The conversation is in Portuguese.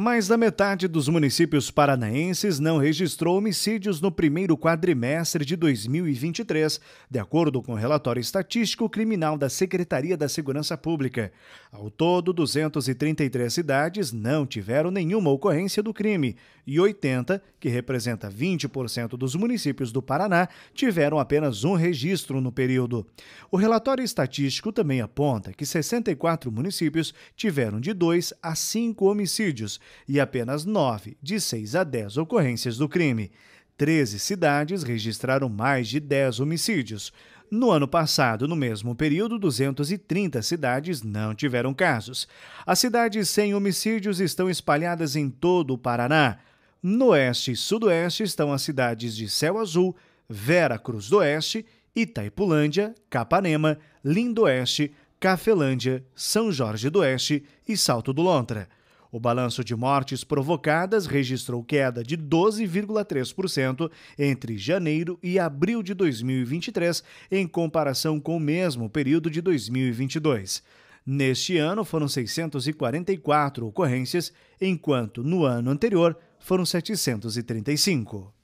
Mais da metade dos municípios paranaenses não registrou homicídios no primeiro quadrimestre de 2023, de acordo com o relatório estatístico criminal da Secretaria da Segurança Pública. Ao todo, 233 cidades não tiveram nenhuma ocorrência do crime e 80, que representa 20% dos municípios do Paraná, tiveram apenas um registro no período. O relatório estatístico também aponta que 64 municípios tiveram de 2 a 5 homicídios e apenas 9 de 6 a 10 ocorrências do crime. 13 cidades registraram mais de 10 homicídios. No ano passado, no mesmo período, 230 cidades não tiveram casos. As cidades sem homicídios estão espalhadas em todo o Paraná. No oeste e sudoeste estão as cidades de Céu Azul, Vera Cruz do Oeste, Itaipulândia, Capanema, Lindoeste, Cafelândia, São Jorge do Oeste e Salto do Lontra. O balanço de mortes provocadas registrou queda de 12,3% entre janeiro e abril de 2023, em comparação com o mesmo período de 2022. Neste ano foram 644 ocorrências, enquanto no ano anterior foram 735.